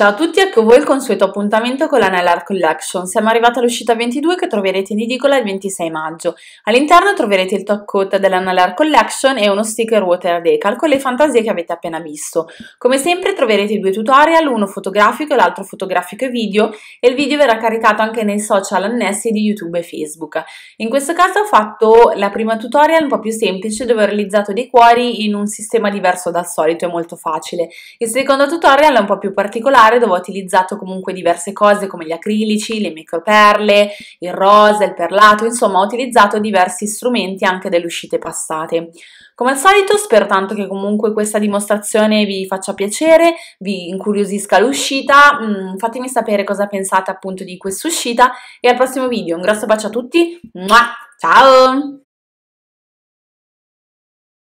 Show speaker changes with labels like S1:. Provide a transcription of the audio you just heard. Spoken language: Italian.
S1: Ciao a tutti, ecco voi il consueto appuntamento con la Nail Art Collection. Siamo arrivati all'uscita 22 che troverete in edicola il 26 maggio. All'interno troverete il top coat della Nail Art Collection e uno sticker water decal con le fantasie che avete appena visto. Come sempre troverete due tutorial, uno fotografico e l'altro fotografico e video e il video verrà caricato anche nei social annessi di YouTube e Facebook. In questo caso ho fatto la prima tutorial un po' più semplice dove ho realizzato dei cuori in un sistema diverso dal solito, è molto facile. Il secondo tutorial è un po' più particolare particolare dove ho utilizzato comunque diverse cose come gli acrilici, le microperle, il rosa, il perlato, insomma ho utilizzato diversi strumenti anche delle uscite passate. Come al solito spero tanto che comunque questa dimostrazione vi faccia piacere, vi incuriosisca l'uscita, mm, fatemi sapere cosa pensate appunto di questa uscita e al prossimo video. Un grosso bacio a tutti, ciao!